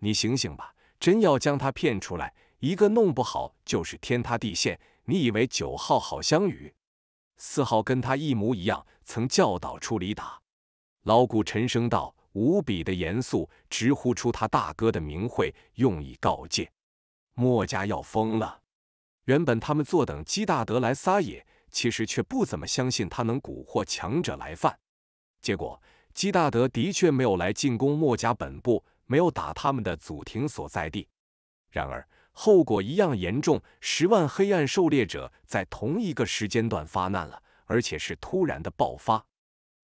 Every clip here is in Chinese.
你醒醒吧！真要将他骗出来，一个弄不好就是天塌地陷。你以为九号好相与，四号跟他一模一样，曾教导出李打。老谷沉声道，无比的严肃，直呼出他大哥的名讳，用以告诫。墨家要疯了。原本他们坐等姬大德来撒野，其实却不怎么相信他能蛊惑强者来犯。结果姬大德的确没有来进攻墨家本部。没有打他们的祖庭所在地，然而后果一样严重。十万黑暗狩猎者在同一个时间段发难了，而且是突然的爆发。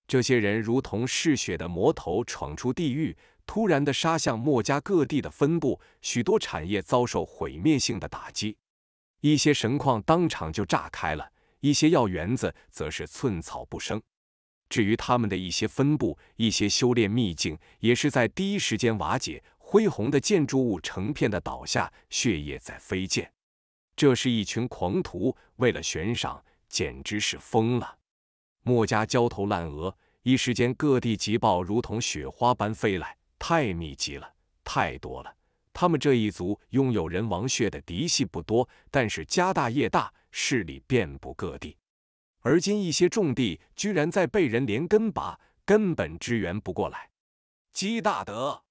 这些人如同嗜血的魔头闯出地狱，突然的杀向墨家各地的分部，许多产业遭受毁灭性的打击。一些神矿当场就炸开了，一些药园子则是寸草不生。至于他们的一些分布、一些修炼秘境，也是在第一时间瓦解，恢宏的建筑物成片的倒下，血液在飞溅。这是一群狂徒，为了悬赏，简直是疯了。墨家焦头烂额，一时间各地急报如同雪花般飞来，太密集了，太多了。他们这一族拥有人王血的嫡系不多，但是家大业大，势力遍布各地。而今一些重地居然在被人连根拔，根本支援不过来。姬大德，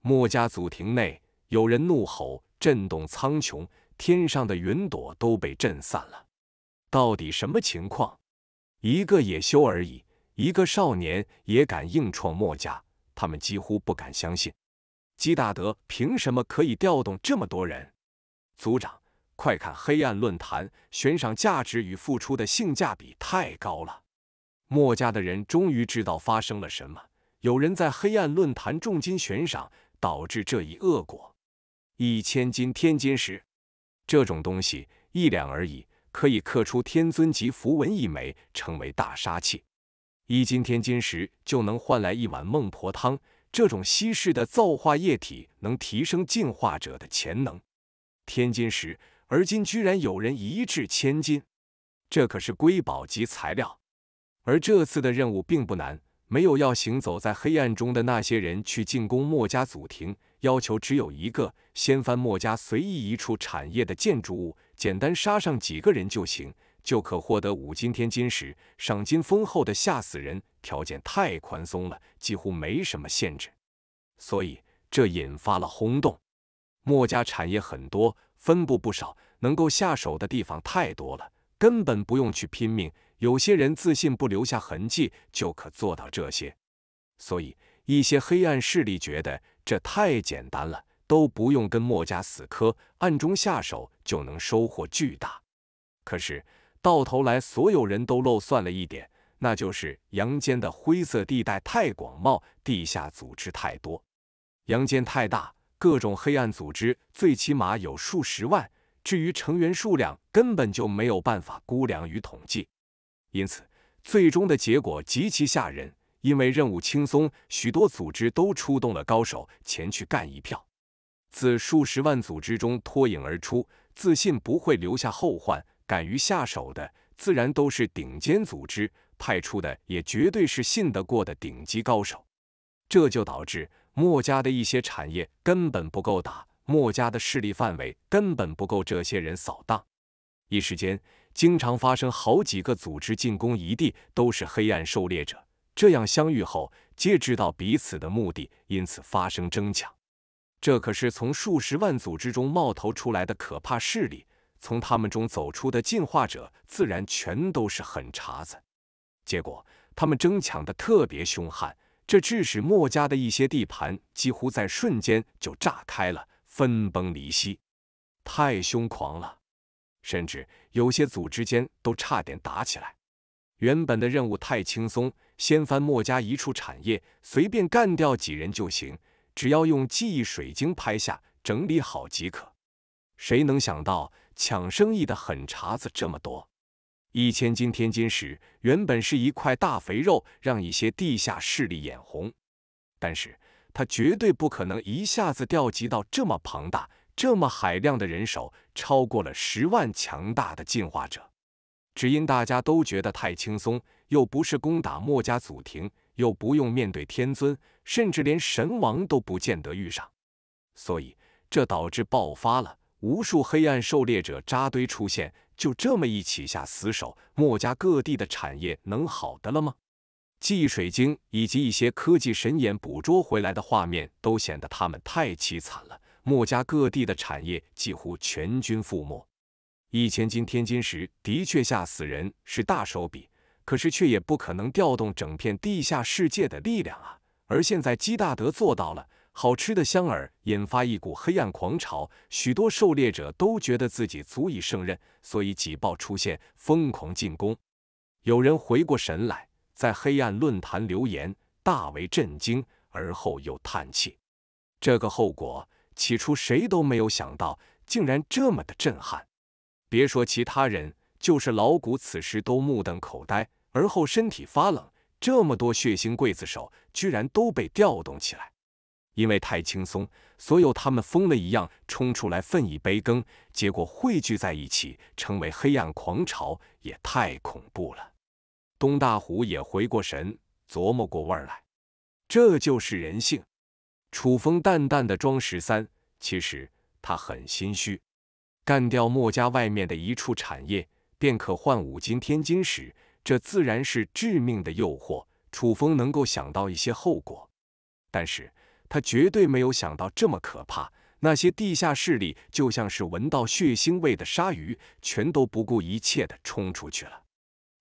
墨家祖庭内有人怒吼，震动苍穹，天上的云朵都被震散了。到底什么情况？一个野修而已，一个少年也敢硬闯墨家，他们几乎不敢相信。姬大德凭什么可以调动这么多人？族长。快看，黑暗论坛悬赏价值与付出的性价比太高了。墨家的人终于知道发生了什么，有人在黑暗论坛重金悬赏，导致这一恶果。一千斤天金石，这种东西一两而已，可以刻出天尊级符文一枚，成为大杀器。一斤天金石就能换来一碗孟婆汤，这种稀释的造化液体能提升进化者的潜能。天金石。而今居然有人一掷千金，这可是瑰宝级材料。而这次的任务并不难，没有要行走在黑暗中的那些人去进攻墨家祖庭，要求只有一个：掀翻墨家随意一处产业的建筑物，简单杀上几个人就行，就可获得五斤天金石，赏金丰厚的吓死人。条件太宽松了，几乎没什么限制，所以这引发了轰动。墨家产业很多。分布不少，能够下手的地方太多了，根本不用去拼命。有些人自信不留下痕迹就可做到这些，所以一些黑暗势力觉得这太简单了，都不用跟墨家死磕，暗中下手就能收获巨大。可是到头来，所有人都漏算了一点，那就是阳间的灰色地带太广袤，地下组织太多，阳间太大。各种黑暗组织最起码有数十万，至于成员数量，根本就没有办法估量与统计。因此，最终的结果极其吓人。因为任务轻松，许多组织都出动了高手前去干一票。自数十万组织中脱颖而出，自信不会留下后患，敢于下手的，自然都是顶尖组织派出的，也绝对是信得过的顶级高手。这就导致。墨家的一些产业根本不够打，墨家的势力范围根本不够这些人扫荡。一时间，经常发生好几个组织进攻一地，都是黑暗狩猎者。这样相遇后，皆知道彼此的目的，因此发生争抢。这可是从数十万组织中冒头出来的可怕势力，从他们中走出的进化者，自然全都是狠茬子。结果，他们争抢的特别凶悍。这致使墨家的一些地盘几乎在瞬间就炸开了，分崩离析，太凶狂了，甚至有些组织间都差点打起来。原本的任务太轻松，掀翻墨家一处产业，随便干掉几人就行，只要用记忆水晶拍下、整理好即可。谁能想到抢生意的狠茬子这么多？一千斤天津石原本是一块大肥肉，让一些地下势力眼红，但是他绝对不可能一下子调集到这么庞大、这么海量的人手，超过了十万强大的进化者。只因大家都觉得太轻松，又不是攻打墨家祖庭，又不用面对天尊，甚至连神王都不见得遇上，所以这导致爆发了无数黑暗狩猎者扎堆出现。就这么一起下死手，墨家各地的产业能好的了吗？记忆水晶以及一些科技神眼捕捉回来的画面，都显得他们太凄惨了。墨家各地的产业几乎全军覆没。一千斤天津石的确吓死人，是大手笔，可是却也不可能调动整片地下世界的力量啊。而现在姬大德做到了。好吃的香饵引发一股黑暗狂潮，许多狩猎者都觉得自己足以胜任，所以挤爆出现，疯狂进攻。有人回过神来，在黑暗论坛留言，大为震惊，而后又叹气。这个后果起初谁都没有想到，竟然这么的震撼。别说其他人，就是老古此时都目瞪口呆，而后身体发冷。这么多血腥刽子手居然都被调动起来。因为太轻松，所有他们疯了一样冲出来分一杯羹，结果汇聚在一起成为黑暗狂潮，也太恐怖了。东大虎也回过神，琢磨过味儿来，这就是人性。楚风淡淡的装十三，其实他很心虚。干掉墨家外面的一处产业，便可换五斤天金石，这自然是致命的诱惑。楚风能够想到一些后果，但是。他绝对没有想到这么可怕，那些地下室里就像是闻到血腥味的鲨鱼，全都不顾一切地冲出去了。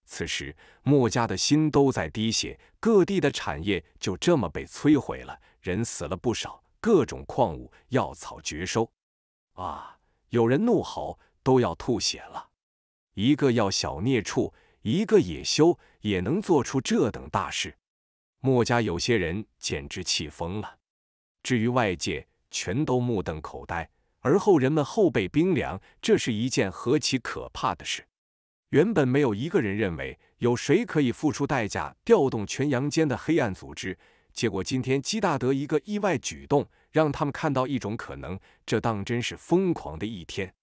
此时，墨家的心都在滴血，各地的产业就这么被摧毁了，人死了不少，各种矿物、药草绝收啊！有人怒吼，都要吐血了。一个小孽畜，一个野修，也能做出这等大事？墨家有些人简直气疯了。至于外界，全都目瞪口呆。而后人们后背冰凉，这是一件何其可怕的事！原本没有一个人认为有谁可以付出代价调动全阳间的黑暗组织，结果今天基大德一个意外举动，让他们看到一种可能。这当真是疯狂的一天。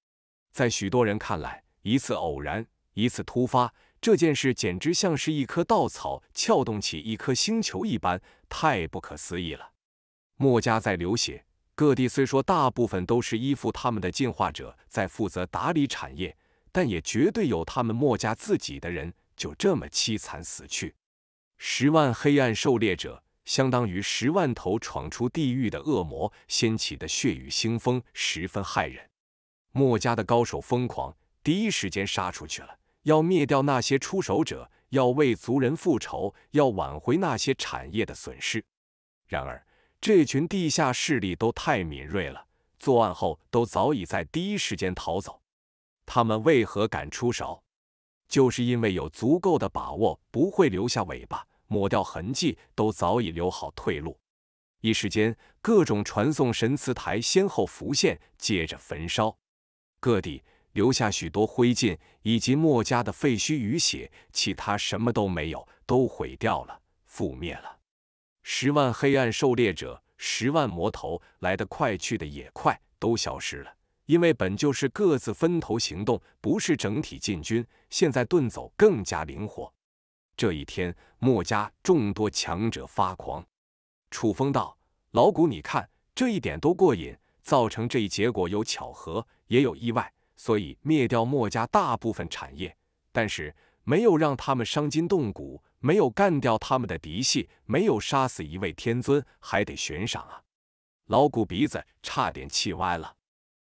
在许多人看来，一次偶然，一次突发，这件事简直像是一颗稻草撬动起一颗星球一般，太不可思议了。墨家在流血，各地虽说大部分都是依附他们的进化者在负责打理产业，但也绝对有他们墨家自己的人就这么凄惨死去。十万黑暗狩猎者，相当于十万头闯出地狱的恶魔，掀起的血雨腥风十分骇人。墨家的高手疯狂，第一时间杀出去了，要灭掉那些出手者，要为族人复仇，要挽回那些产业的损失。然而。这群地下势力都太敏锐了，作案后都早已在第一时间逃走。他们为何敢出手？就是因为有足够的把握，不会留下尾巴，抹掉痕迹，都早已留好退路。一时间，各种传送神祠台先后浮现，接着焚烧，各地留下许多灰烬以及墨家的废墟与血，其他什么都没有，都毁掉了，覆灭了。十万黑暗狩猎者，十万魔头，来得快，去得也快，都消失了。因为本就是各自分头行动，不是整体进军，现在遁走更加灵活。这一天，墨家众多强者发狂。楚风道：“老谷，你看这一点都过瘾。造成这一结果，有巧合，也有意外。所以灭掉墨家大部分产业，但是没有让他们伤筋动骨。”没有干掉他们的嫡系，没有杀死一位天尊，还得悬赏啊！老古鼻子差点气歪了。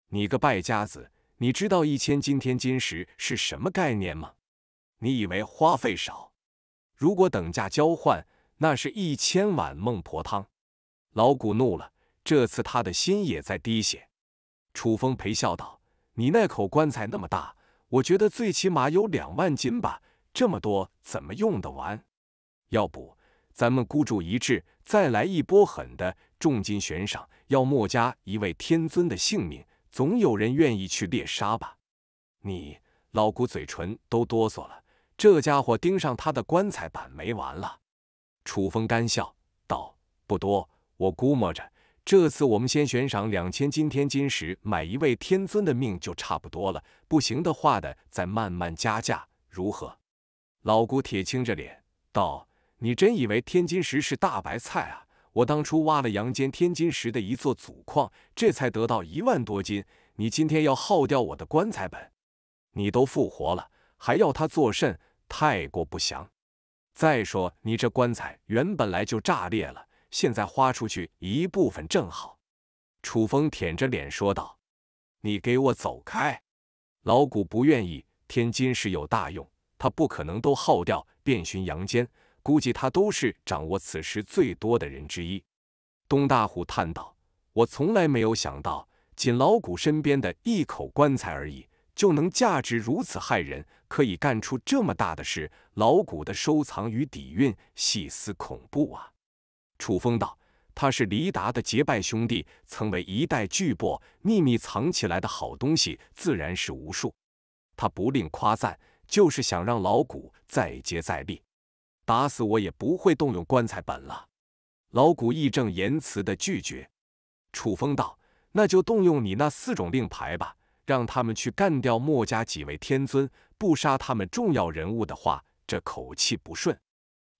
你个败家子，你知道一千斤天金石是什么概念吗？你以为花费少？如果等价交换，那是一千碗孟婆汤。老古怒了，这次他的心也在滴血。楚风陪笑道：“你那口棺材那么大，我觉得最起码有两万斤吧。”这么多怎么用得完？要不咱们孤注一掷，再来一波狠的，重金悬赏，要墨家一位天尊的性命，总有人愿意去猎杀吧？你老古嘴唇都哆嗦了，这家伙盯上他的棺材板没完了。楚风干笑道：“不多，我估摸着这次我们先悬赏两千斤天金石买一位天尊的命就差不多了，不行的话的再慢慢加价，如何？”老古铁青着脸道：“你真以为天津石是大白菜啊？我当初挖了阳间天津石的一座祖矿，这才得到一万多斤。你今天要耗掉我的棺材本，你都复活了，还要它作甚？太过不祥。再说，你这棺材原本来就炸裂了，现在花出去一部分正好。”楚风舔着脸说道：“你给我走开！”老谷不愿意，天津石有大用。他不可能都耗掉，遍寻阳间，估计他都是掌握此时最多的人之一。东大虎叹道：“我从来没有想到，仅老古身边的一口棺材而已，就能价值如此骇人，可以干出这么大的事。老古的收藏与底蕴，细思恐怖啊！”楚风道：“他是黎达的结拜兄弟，曾为一代巨擘，秘密藏起来的好东西自然是无数。他不吝夸赞。”就是想让老古再接再厉，打死我也不会动用棺材本了。老古义正言辞的拒绝。楚风道：“那就动用你那四种令牌吧，让他们去干掉墨家几位天尊。不杀他们重要人物的话，这口气不顺。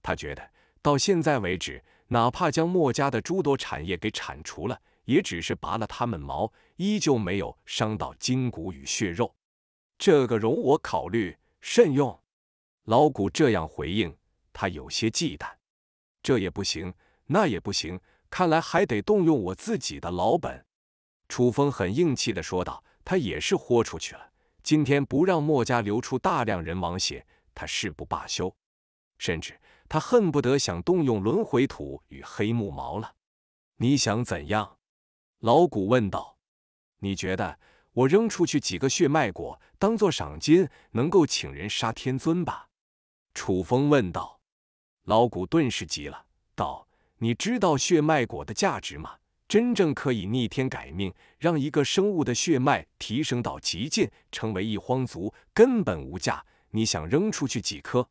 他觉得到现在为止，哪怕将墨家的诸多产业给铲除了，也只是拔了他们毛，依旧没有伤到筋骨与血肉。这个容我考虑。”慎用，老谷这样回应，他有些忌惮。这也不行，那也不行，看来还得动用我自己的老本。楚风很硬气地说道，他也是豁出去了。今天不让墨家流出大量人亡血，他誓不罢休。甚至他恨不得想动用轮回土与黑木矛了。你想怎样？老谷问道。你觉得？我扔出去几个血脉果，当做赏金，能够请人杀天尊吧？”楚风问道。老古顿时急了，道：“你知道血脉果的价值吗？真正可以逆天改命，让一个生物的血脉提升到极尽，成为一荒族，根本无价。你想扔出去几颗？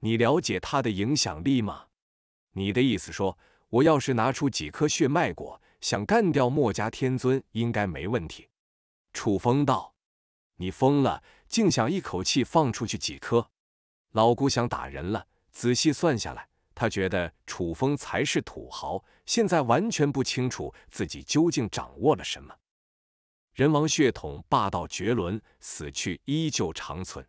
你了解它的影响力吗？你的意思说，我要是拿出几颗血脉果，想干掉墨家天尊，应该没问题。”楚风道：“你疯了，竟想一口气放出去几颗？”老姑想打人了。仔细算下来，他觉得楚风才是土豪。现在完全不清楚自己究竟掌握了什么。人王血统，霸道绝伦，死去依旧长存。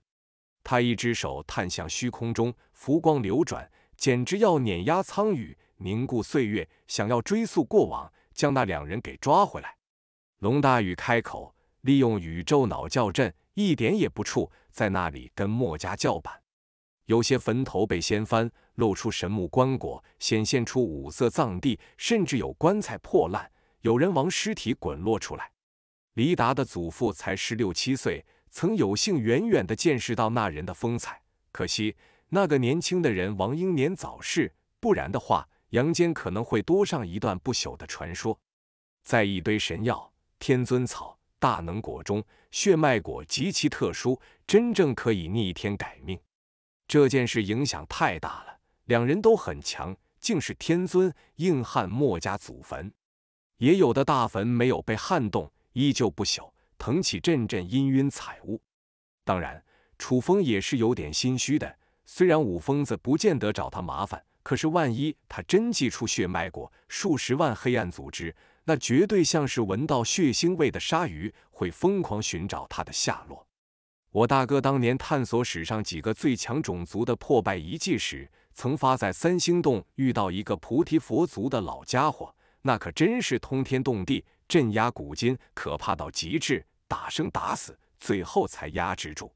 他一只手探向虚空中，浮光流转，简直要碾压苍宇，凝固岁月。想要追溯过往，将那两人给抓回来。龙大宇开口。利用宇宙脑叫阵，一点也不怵，在那里跟墨家叫板。有些坟头被掀翻，露出神木棺椁，显现出五色藏地，甚至有棺材破烂，有人往尸体滚落出来。黎达的祖父才十六七岁，曾有幸远远地见识到那人的风采。可惜那个年轻的人王英年早逝，不然的话，阳间可能会多上一段不朽的传说。在一堆神药天尊草。大能果中血脉果极其特殊，真正可以逆天改命。这件事影响太大了，两人都很强，竟是天尊硬撼墨家祖坟。也有的大坟没有被撼动，依旧不朽，腾起阵阵氤氲彩雾。当然，楚风也是有点心虚的。虽然五疯子不见得找他麻烦，可是万一他真祭出血脉果，数十万黑暗组织。那绝对像是闻到血腥味的鲨鱼，会疯狂寻找它的下落。我大哥当年探索史上几个最强种族的破败遗迹时，曾发在三星洞遇到一个菩提佛族的老家伙，那可真是通天动地，镇压古今，可怕到极致，打生打死，最后才压制住。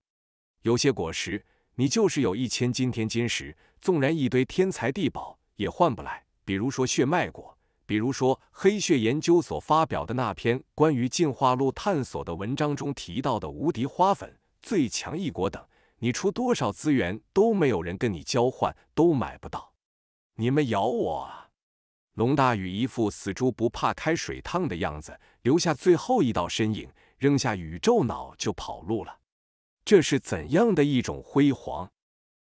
有些果实，你就是有一千金天金石，纵然一堆天材地宝也换不来。比如说血脉果。比如说，黑血研究所发表的那篇关于进化路探索的文章中提到的无敌花粉、最强异国”等，你出多少资源都没有人跟你交换，都买不到。你们咬我啊！龙大宇一副死猪不怕开水烫的样子，留下最后一道身影，扔下宇宙脑就跑路了。这是怎样的一种辉煌？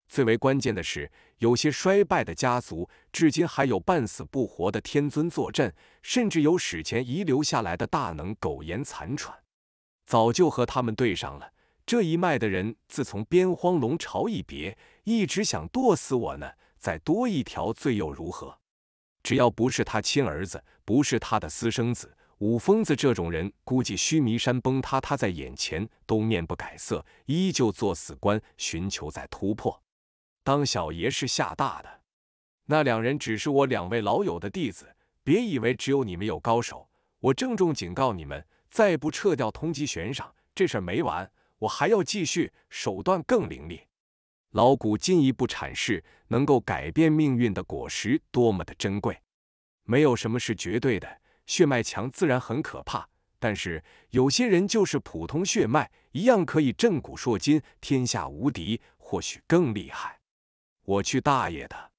最为关键的是，有些衰败的家族，至今还有半死不活的天尊坐镇，甚至有史前遗留下来的大能苟延残喘。早就和他们对上了。这一脉的人，自从边荒龙朝一别，一直想剁死我呢。再多一条罪又如何？只要不是他亲儿子，不是他的私生子，武疯子这种人，估计须弥山崩塌，他在眼前都面不改色，依旧做死关，寻求再突破。当小爷是吓大的，那两人只是我两位老友的弟子。别以为只有你们有高手，我郑重警告你们，再不撤掉通缉悬赏，这事没完，我还要继续，手段更凌厉。老谷进一步阐释，能够改变命运的果实多么的珍贵。没有什么是绝对的，血脉强自然很可怕，但是有些人就是普通血脉，一样可以震古烁今，天下无敌，或许更厉害。我去大爷的！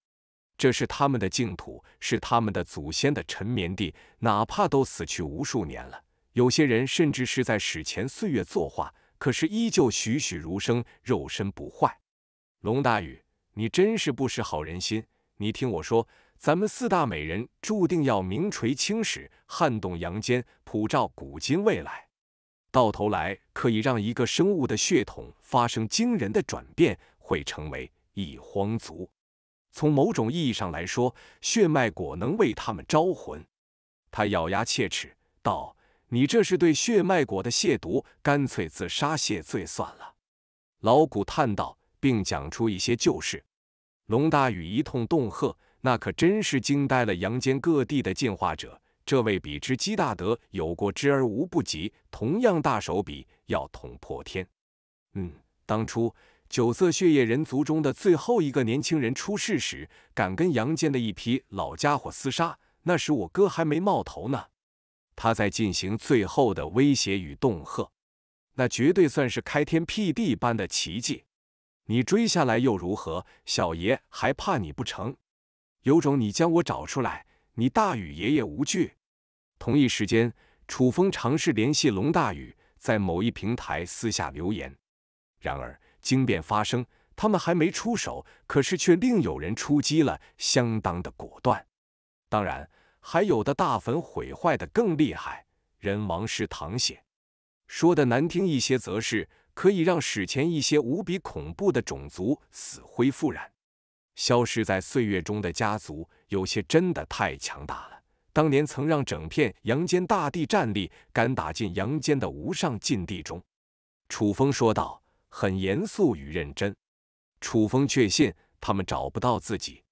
这是他们的净土，是他们的祖先的沉眠地，哪怕都死去无数年了，有些人甚至是在史前岁月作画，可是依旧栩栩如生，肉身不坏。龙大宇，你真是不识好人心！你听我说，咱们四大美人注定要名垂青史，撼动阳间，普照古今未来。到头来，可以让一个生物的血统发生惊人的转变，会成为……一荒族，从某种意义上来说，血脉果能为他们招魂。他咬牙切齿道：“你这是对血脉果的亵渎，干脆自杀谢罪算了。”老古叹道，并讲出一些旧事。龙大宇一通恫喝，那可真是惊呆了阳间各地的进化者。这位比之姬大德有过之而无不及，同样大手笔，要捅破天。嗯，当初。九色血液人族中的最后一个年轻人出世时，敢跟阳间的一批老家伙厮杀。那时我哥还没冒头呢，他在进行最后的威胁与恫吓，那绝对算是开天辟地般的奇迹。你追下来又如何？小爷还怕你不成？有种你将我找出来，你大禹爷爷无惧。同一时间，楚风尝试联系龙大禹，在某一平台私下留言，然而。惊变发生，他们还没出手，可是却另有人出击了，相当的果断。当然，还有的大坟毁坏的更厉害，人亡尸躺血。说的难听一些，则是可以让史前一些无比恐怖的种族死灰复燃。消失在岁月中的家族，有些真的太强大了。当年曾让整片阳间大地站立，敢打进阳间的无上禁地中。楚风说道。很严肃与认真，楚风确信他们找不到自己，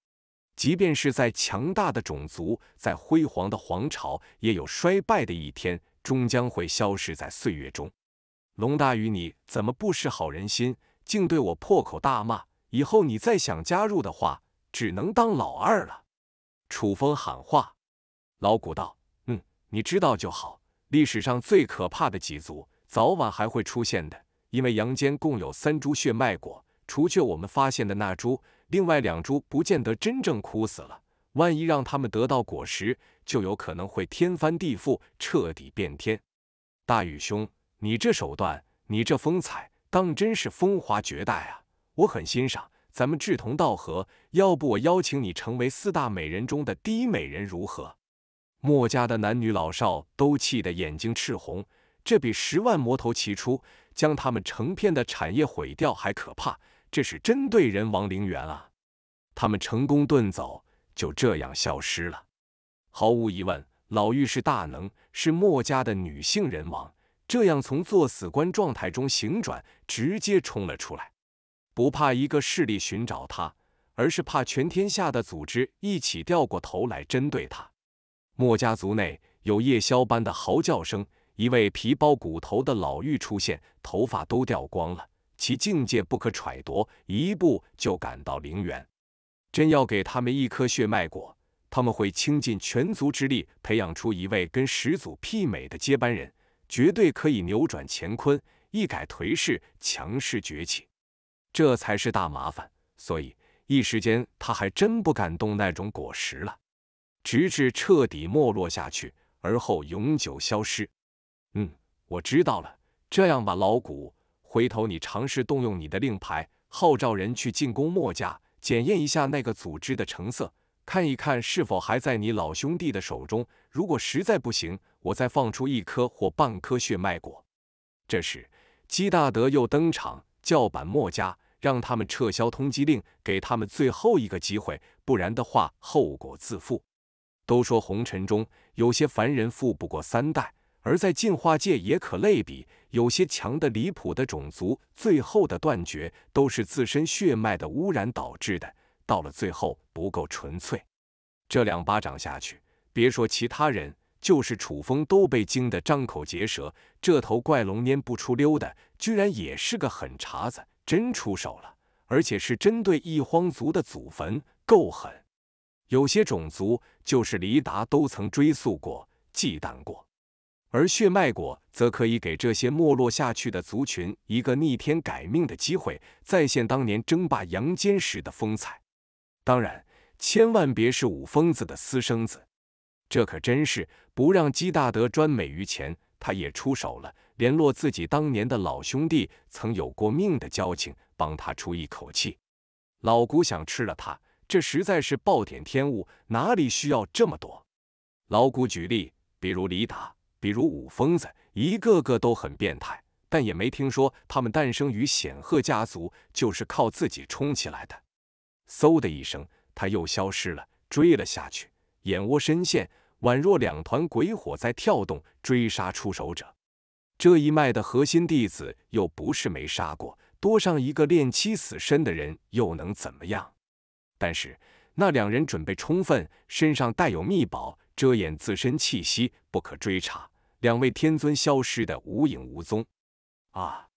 即便是在强大的种族，在辉煌的皇朝，也有衰败的一天，终将会消失在岁月中。龙大鱼，你怎么不识好人心，竟对我破口大骂？以后你再想加入的话，只能当老二了。楚风喊话，老古道，嗯，你知道就好。历史上最可怕的几族，早晚还会出现的。因为阳间共有三株血脉果，除却我们发现的那株，另外两株不见得真正枯死了。万一让他们得到果实，就有可能会天翻地覆，彻底变天。大宇兄，你这手段，你这风采，当真是风华绝代啊！我很欣赏，咱们志同道合，要不我邀请你成为四大美人中的第一美人，如何？墨家的男女老少都气得眼睛赤红，这比十万魔头齐出。将他们成片的产业毁掉还可怕，这是针对人亡陵园啊！他们成功遁走，就这样消失了。毫无疑问，老妪是大能，是墨家的女性人王，这样从作死官状态中醒转，直接冲了出来，不怕一个势力寻找他，而是怕全天下的组织一起掉过头来针对他。墨家族内有夜宵般的嚎叫声。一位皮包骨头的老妪出现，头发都掉光了，其境界不可揣度，一步就赶到陵园。真要给他们一颗血脉果，他们会倾尽全族之力培养出一位跟始祖媲美的接班人，绝对可以扭转乾坤，一改颓势，强势崛起。这才是大麻烦，所以一时间他还真不敢动那种果实了，直至彻底没落下去，而后永久消失。嗯，我知道了。这样吧，老谷，回头你尝试动用你的令牌，号召人去进攻墨家，检验一下那个组织的成色，看一看是否还在你老兄弟的手中。如果实在不行，我再放出一颗或半颗血脉果。这时，姬大德又登场，叫板墨家，让他们撤销通缉令，给他们最后一个机会，不然的话，后果自负。都说红尘中有些凡人富不过三代。而在进化界也可类比，有些强的离谱的种族，最后的断绝都是自身血脉的污染导致的。到了最后不够纯粹，这两巴掌下去，别说其他人，就是楚风都被惊得张口结舌。这头怪龙蔫不出溜的，居然也是个狠茬子，真出手了，而且是针对一荒族的祖坟，够狠。有些种族，就是黎达都曾追溯过，忌惮过。而血脉果则可以给这些没落下去的族群一个逆天改命的机会，再现当年争霸阳间时的风采。当然，千万别是武疯子的私生子，这可真是不让鸡大德专美于前。他也出手了，联络自己当年的老兄弟，曾有过命的交情，帮他出一口气。老古想吃了他，这实在是暴殄天物，哪里需要这么多？老古举例，比如李达。比如五疯子，一个个都很变态，但也没听说他们诞生于显赫家族，就是靠自己冲起来的。嗖的一声，他又消失了，追了下去，眼窝深陷，宛若两团鬼火在跳动，追杀出手者。这一脉的核心弟子又不是没杀过，多上一个练七死身的人又能怎么样？但是那两人准备充分，身上带有秘宝，遮掩自身气息，不可追查。两位天尊消失的无影无踪啊！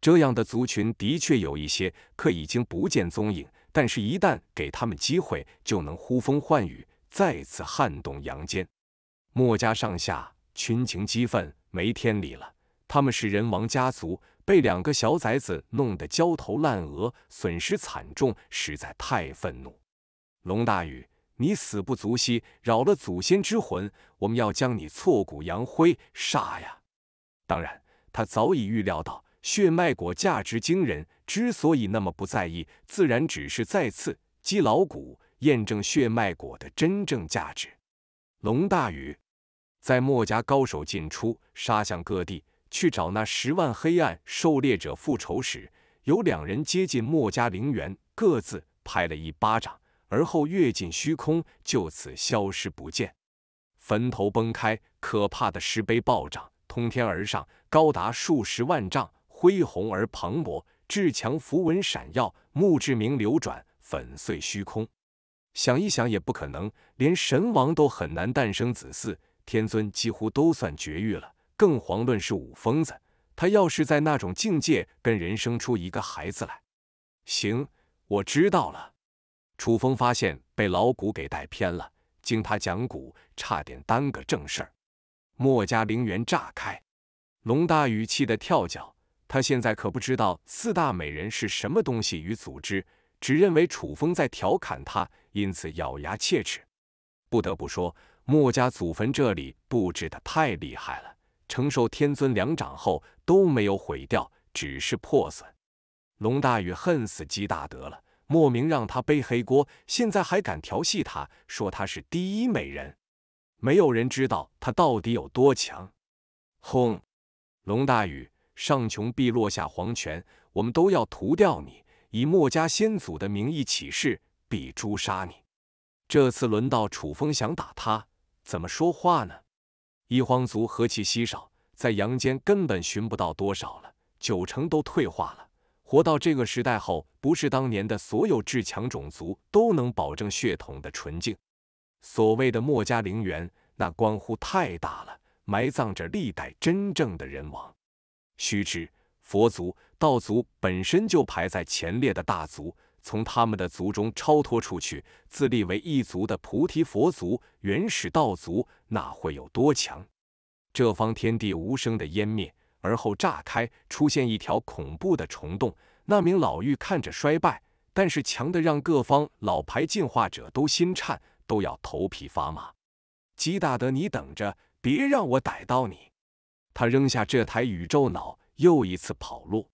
这样的族群的确有一些，可已经不见踪影。但是，一旦给他们机会，就能呼风唤雨，再次撼动阳间。墨家上下群情激愤，没天理了！他们是人王家族，被两个小崽子弄得焦头烂额，损失惨重，实在太愤怒。龙大宇。你死不足惜，扰了祖先之魂。我们要将你挫骨扬灰，杀呀！当然，他早已预料到血脉果价值惊人，之所以那么不在意，自然只是再次击老骨，验证血脉果的真正价值。龙大宇在墨家高手进出，杀向各地去找那十万黑暗狩猎者复仇时，有两人接近墨家陵园，各自拍了一巴掌。而后跃进虚空，就此消失不见。坟头崩开，可怕的石碑暴涨，通天而上，高达数十万丈，恢宏而磅礴，至强符文闪耀，墓志铭流转，粉碎虚空。想一想也不可能，连神王都很难诞生子嗣，天尊几乎都算绝育了，更遑论是武疯子。他要是在那种境界跟人生出一个孩子来，行，我知道了。楚风发现被老古给带偏了，经他讲古，差点耽搁正事儿。墨家陵园炸开，龙大宇气得跳脚。他现在可不知道四大美人是什么东西与组织，只认为楚风在调侃他，因此咬牙切齿。不得不说，墨家祖坟这里布置的太厉害了，承受天尊两掌后都没有毁掉，只是破损。龙大宇恨死姬大德了。莫名让他背黑锅，现在还敢调戏他，说他是第一美人。没有人知道他到底有多强。轰！龙大雨上穷碧落下黄泉，我们都要屠掉你。以墨家先祖的名义起誓，必诛杀你。这次轮到楚风想打他，怎么说话呢？一荒族何其稀少，在阳间根本寻不到多少了，九成都退化了。活到这个时代后，不是当年的所有至强种族都能保证血统的纯净。所谓的墨家陵园，那关乎太大了，埋葬着历代真正的人王。须知，佛族、道族本身就排在前列的大族，从他们的族中超脱出去，自立为一族的菩提佛族、原始道族，那会有多强？这方天地无声的湮灭。而后炸开，出现一条恐怖的虫洞。那名老妪看着衰败，但是强的让各方老牌进化者都心颤，都要头皮发麻。吉大德，你等着，别让我逮到你！他扔下这台宇宙脑，又一次跑路。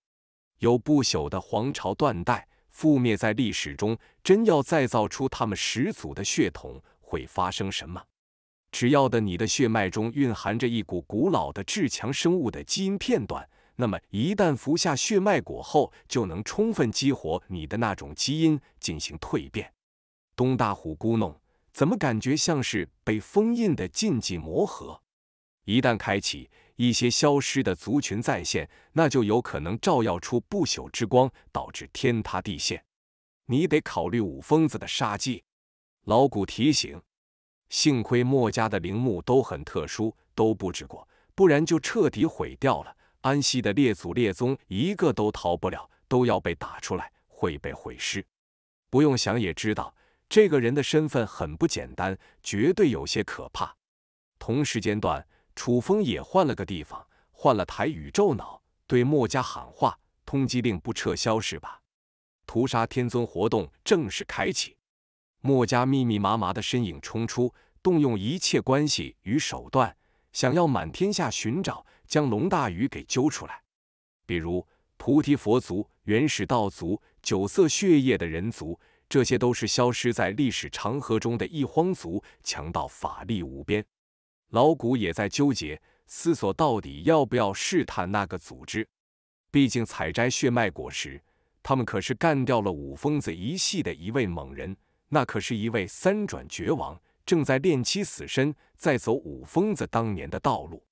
有不朽的皇朝断代覆灭在历史中，真要再造出他们始祖的血统，会发生什么？只要的你的血脉中蕴含着一股古老的至强生物的基因片段，那么一旦服下血脉果后，就能充分激活你的那种基因进行蜕变。东大虎咕哝：“怎么感觉像是被封印的禁忌魔盒？一旦开启，一些消失的族群再现，那就有可能照耀出不朽之光，导致天塌地陷。你得考虑五疯子的杀机。老古提醒。幸亏墨家的陵墓都很特殊，都布置过，不然就彻底毁掉了。安息的列祖列宗一个都逃不了，都要被打出来，会被毁尸。不用想也知道，这个人的身份很不简单，绝对有些可怕。同时间段，楚风也换了个地方，换了台宇宙脑，对墨家喊话：“通缉令不撤销是吧？屠杀天尊活动正式开启。”墨家密密麻麻的身影冲出，动用一切关系与手段，想要满天下寻找，将龙大鱼给揪出来。比如菩提佛族、原始道族、九色血液的人族，这些都是消失在历史长河中的一荒族，强到法力无边。老谷也在纠结思索，到底要不要试探那个组织？毕竟采摘血脉果实，他们可是干掉了五疯子一系的一位猛人。那可是一位三转绝王，正在炼七死身，在走五疯子当年的道路。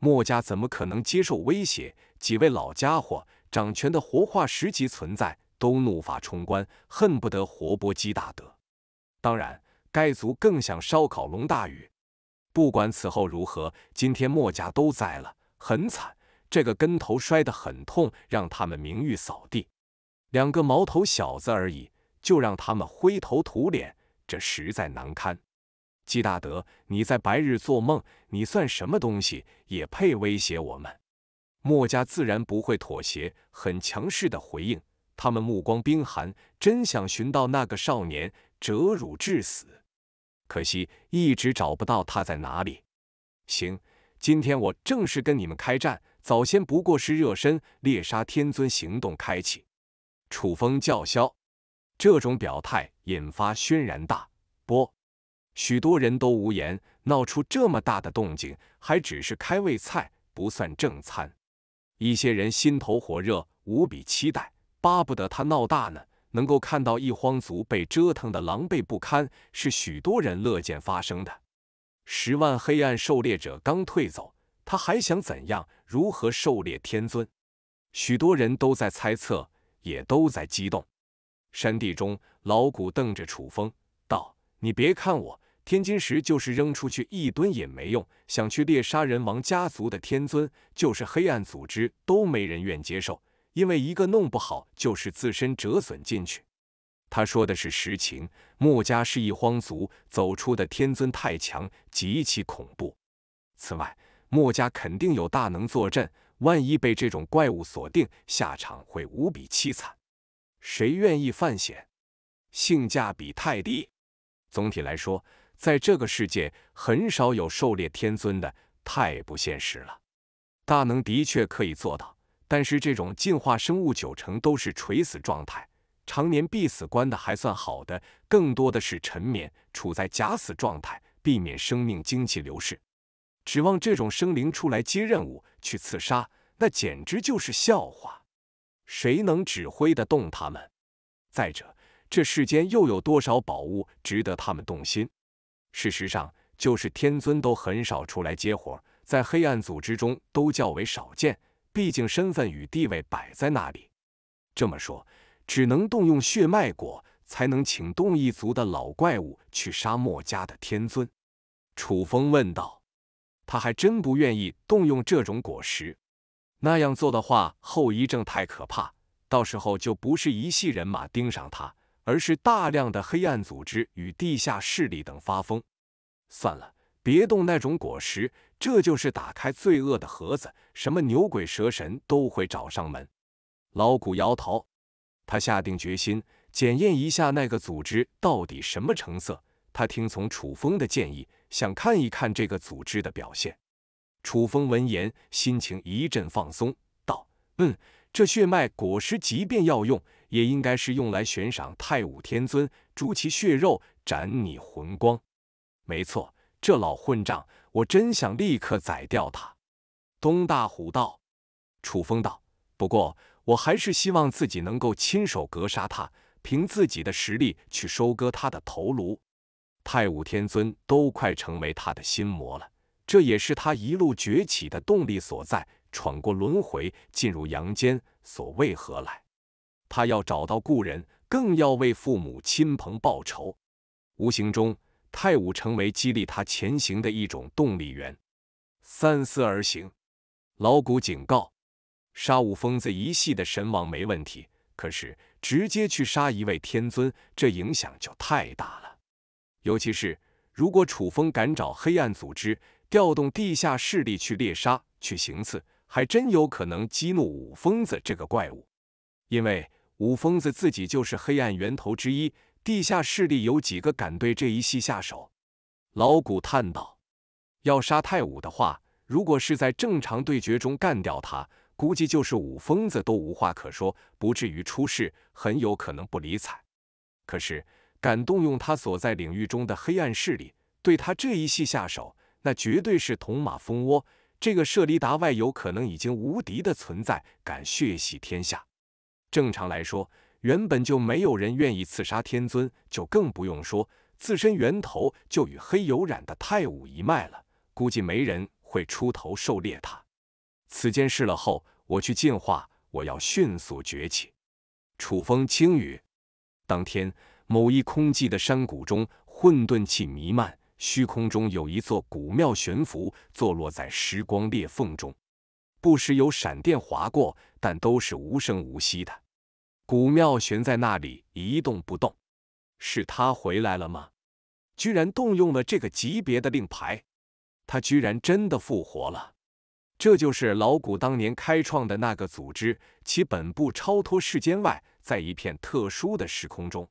墨家怎么可能接受威胁？几位老家伙，掌权的活化石级存在，都怒发冲冠，恨不得活剥姬大德。当然，该族更想烧烤龙大羽。不管此后如何，今天墨家都栽了，很惨，这个跟头摔得很痛，让他们名誉扫地。两个毛头小子而已。就让他们灰头土脸，这实在难堪。季大德，你在白日做梦？你算什么东西，也配威胁我们？墨家自然不会妥协，很强势的回应。他们目光冰寒，真想寻到那个少年，折辱致死。可惜一直找不到他在哪里。行，今天我正式跟你们开战。早先不过是热身，猎杀天尊行动开启。楚风叫嚣。这种表态引发轩然大波，许多人都无言。闹出这么大的动静，还只是开胃菜，不算正餐。一些人心头火热，无比期待，巴不得他闹大呢，能够看到一荒族被折腾的狼狈不堪，是许多人乐见发生的。十万黑暗狩猎者刚退走，他还想怎样？如何狩猎天尊？许多人都在猜测，也都在激动。山地中，老古瞪着楚风道：“你别看我，天津石就是扔出去一吨也没用。想去猎杀人王家族的天尊，就是黑暗组织都没人愿接受，因为一个弄不好就是自身折损进去。”他说的是实情。墨家是一荒族走出的天尊太强，极其恐怖。此外，墨家肯定有大能坐镇，万一被这种怪物锁定，下场会无比凄惨。谁愿意犯险？性价比太低。总体来说，在这个世界，很少有狩猎天尊的，太不现实了。大能的确可以做到，但是这种进化生物九成都是垂死状态，常年闭死关的还算好的，更多的是沉眠，处在假死状态，避免生命精气流逝。指望这种生灵出来接任务、去刺杀，那简直就是笑话。谁能指挥得动他们？再者，这世间又有多少宝物值得他们动心？事实上，就是天尊都很少出来接活，在黑暗组织中都较为少见，毕竟身份与地位摆在那里。这么说，只能动用血脉果，才能请动一族的老怪物去杀墨家的天尊。楚风问道，他还真不愿意动用这种果实。那样做的话，后遗症太可怕，到时候就不是一系人马盯上他，而是大量的黑暗组织与地下势力等发疯。算了，别动那种果实，这就是打开罪恶的盒子，什么牛鬼蛇神都会找上门。老谷摇头，他下定决心检验一下那个组织到底什么成色。他听从楚风的建议，想看一看这个组织的表现。楚风闻言，心情一阵放松，道：“嗯，这血脉果实，即便要用，也应该是用来悬赏太武天尊，诛其血肉，斩你魂光。没错，这老混账，我真想立刻宰掉他。”东大虎道：“楚风道，不过我还是希望自己能够亲手格杀他，凭自己的实力去收割他的头颅。太武天尊都快成为他的心魔了。”这也是他一路崛起的动力所在。闯过轮回，进入阳间，所为何来？他要找到故人，更要为父母亲朋报仇。无形中，太武成为激励他前行的一种动力源。三思而行。老古警告：杀武疯子一系的神王没问题，可是直接去杀一位天尊，这影响就太大了。尤其是如果楚风敢找黑暗组织。调动地下势力去猎杀、去行刺，还真有可能激怒武疯子这个怪物。因为武疯子自己就是黑暗源头之一，地下势力有几个敢对这一系下手？老谷叹道：“要杀太武的话，如果是在正常对决中干掉他，估计就是武疯子都无话可说，不至于出事，很有可能不理睬。可是敢动用他所在领域中的黑暗势力，对他这一系下手。”那绝对是铜马蜂窝！这个舍离达外有可能已经无敌的存在，敢血洗天下。正常来说，原本就没有人愿意刺杀天尊，就更不用说自身源头就与黑油染的太武一脉了。估计没人会出头狩猎他。此件事了后，我去进化，我要迅速崛起。楚风轻语。当天，某一空寂的山谷中，混沌气弥漫。虚空中有一座古庙悬浮，坐落在时光裂缝中，不时有闪电划过，但都是无声无息的。古庙悬在那里一动不动，是他回来了吗？居然动用了这个级别的令牌，他居然真的复活了！这就是老古当年开创的那个组织，其本部超脱世间外，在一片特殊的时空中，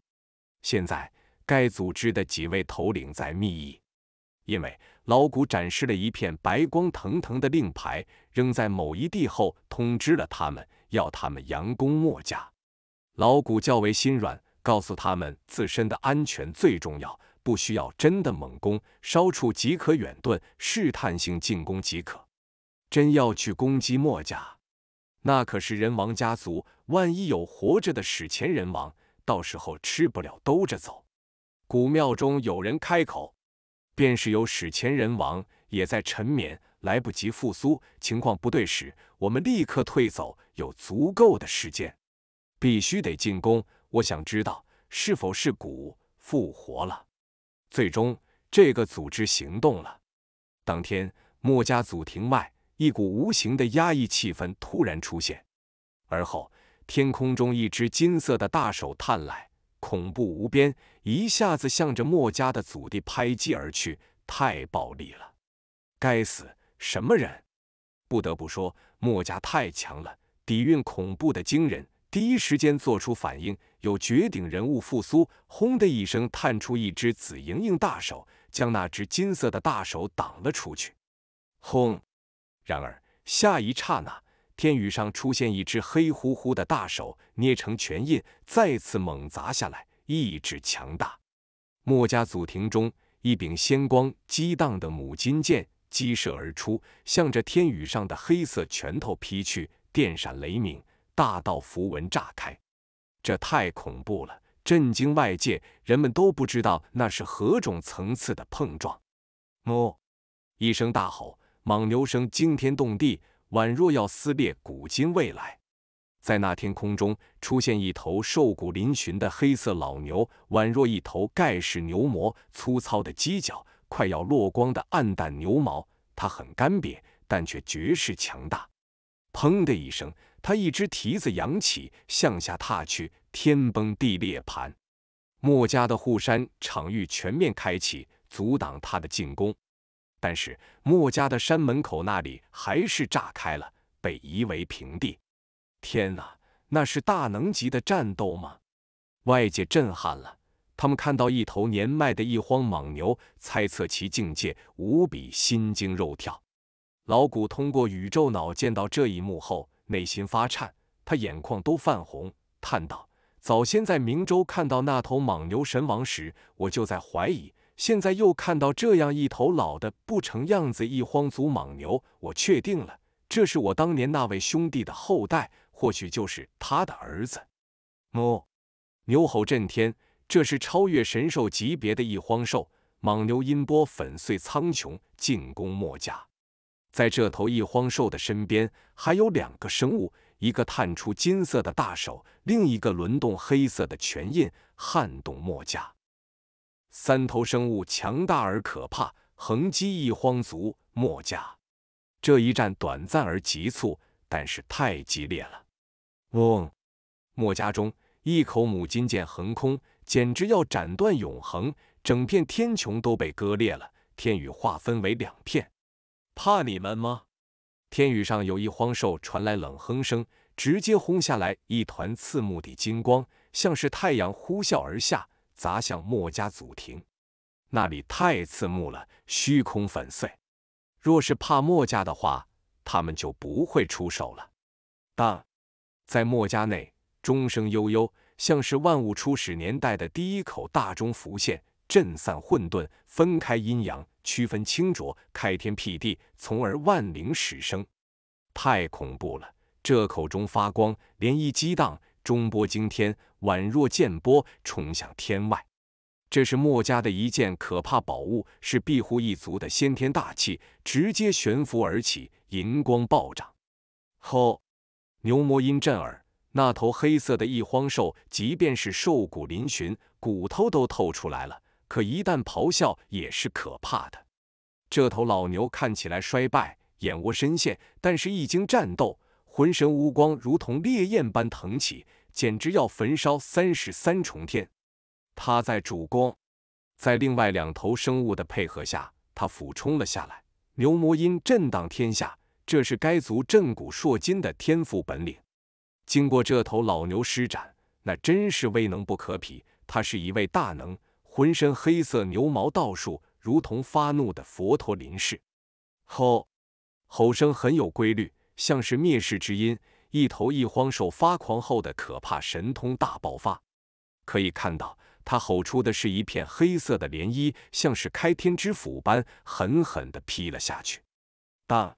现在。该组织的几位头领在密议，因为老谷展示了一片白光腾腾的令牌，扔在某一地后，通知了他们，要他们佯攻墨家。老谷较为心软，告诉他们自身的安全最重要，不需要真的猛攻，稍处即可远遁，试探性进攻即可。真要去攻击墨家，那可是人王家族，万一有活着的史前人王，到时候吃不了兜着走。古庙中有人开口，便是有史前人王也在沉眠，来不及复苏。情况不对时，我们立刻退走，有足够的时间。必须得进攻，我想知道是否是古复活了。最终，这个组织行动了。当天，墨家祖庭外，一股无形的压抑气氛突然出现，而后天空中一只金色的大手探来。恐怖无边，一下子向着墨家的祖地拍击而去，太暴力了！该死，什么人？不得不说，墨家太强了，底蕴恐怖的惊人。第一时间做出反应，有绝顶人物复苏，轰的一声，探出一只紫莹莹大手，将那只金色的大手挡了出去。轰！然而下一刹那。天宇上出现一只黑乎乎的大手，捏成拳印，再次猛砸下来，意志强大。墨家祖庭中，一柄仙光激荡的母金剑激射而出，向着天宇上的黑色拳头劈去，电闪雷鸣，大道符文炸开。这太恐怖了，震惊外界，人们都不知道那是何种层次的碰撞。莫一声大吼，莽牛声惊天动地。宛若要撕裂古今未来，在那天空中出现一头瘦骨嶙峋的黑色老牛，宛若一头盖世牛魔，粗糙的犄角，快要落光的暗淡牛毛，它很干瘪，但却绝世强大。砰的一声，它一只蹄子扬起，向下踏去，天崩地裂。盘墨家的护山场域全面开启，阻挡他的进攻。但是墨家的山门口那里还是炸开了，被夷为平地。天哪，那是大能级的战斗吗？外界震撼了，他们看到一头年迈的一荒莽牛，猜测其境界，无比心惊肉跳。老谷通过宇宙脑见到这一幕后，内心发颤，他眼眶都泛红，叹道：“早先在明州看到那头莽牛神王时，我就在怀疑。”现在又看到这样一头老的不成样子一荒族莽牛，我确定了，这是我当年那位兄弟的后代，或许就是他的儿子。哞！牛吼震天，这是超越神兽级别的一荒兽，莽牛音波粉碎苍穹，进攻墨家。在这头一荒兽的身边，还有两个生物，一个探出金色的大手，另一个轮动黑色的拳印，撼动墨家。三头生物强大而可怕，横击一荒族墨家。这一战短暂而急促，但是太激烈了。嗡！墨家中一口母金剑横空，简直要斩断永恒，整片天穹都被割裂了，天宇划分为两片。怕你们吗？天宇上有一荒兽传来冷哼声，直接轰下来一团刺目的金光，像是太阳呼啸而下。砸向墨家祖庭，那里太刺目了，虚空粉碎。若是怕墨家的话，他们就不会出手了。当，在墨家内，钟声悠悠，像是万物初始年代的第一口大钟浮现，震散混沌，分开阴阳，区分清浊，开天辟地，从而万灵始生。太恐怖了，这口中发光，涟漪激荡。中波惊天，宛若剑波冲向天外。这是墨家的一件可怕宝物，是庇护一族的先天大器，直接悬浮而起，银光暴涨。吼！牛魔音震耳。那头黑色的一荒兽，即便是瘦骨嶙峋，骨头都透出来了，可一旦咆哮，也是可怕的。这头老牛看起来衰败，眼窝深陷，但是一经战斗，浑身乌光，如同烈焰般腾起。简直要焚烧三十三重天！他在主攻，在另外两头生物的配合下，他俯冲了下来。牛魔音震荡天下，这是该族震古烁今的天赋本领。经过这头老牛施展，那真是威能不可匹。他是一位大能，浑身黑色牛毛倒竖，如同发怒的佛陀临世。吼！吼声很有规律，像是灭世之音。一头一荒兽发狂后的可怕神通大爆发，可以看到，它吼出的是一片黑色的涟漪，像是开天之斧般狠狠地劈了下去。当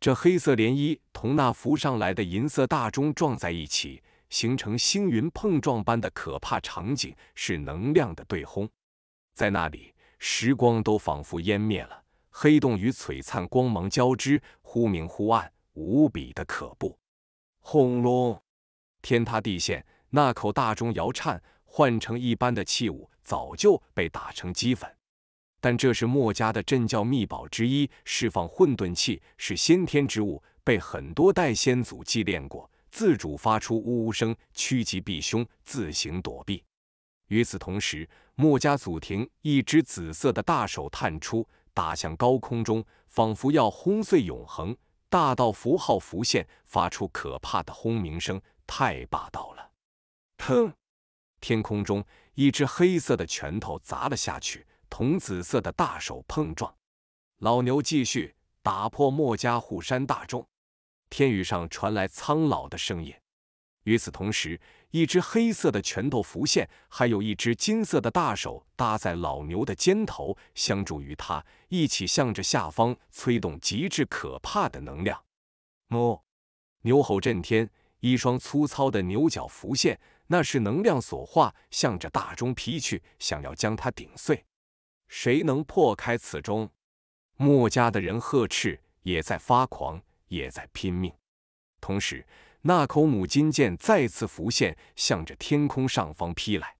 这黑色涟漪同那浮上来的银色大钟撞在一起，形成星云碰撞般的可怕场景，是能量的对轰。在那里，时光都仿佛湮灭了，黑洞与璀璨光芒交织，忽明忽暗，无比的可怖。轰隆，天塌地陷，那口大钟摇颤。换成一般的器物，早就被打成齑粉。但这是墨家的镇教秘宝之一，释放混沌气是先天之物，被很多代先祖祭炼过，自主发出呜呜声，趋吉避凶，自行躲避。与此同时，墨家祖庭一只紫色的大手探出，打向高空中，仿佛要轰碎永恒。大道符号浮现，发出可怕的轰鸣声，太霸道了！砰！天空中，一只黑色的拳头砸了下去，同紫色的大手碰撞。老牛继续打破墨家护山大钟，天宇上传来苍老的声音。与此同时，一只黑色的拳头浮现，还有一只金色的大手搭在老牛的肩头相助于他，一起向着下方催动极致可怕的能量。木牛吼震天，一双粗糙的牛角浮现，那是能量所化，向着大钟劈去，想要将它顶碎。谁能破开此钟？墨家的人呵斥，也在发狂，也在拼命，同时。那口母金剑再次浮现，向着天空上方劈来。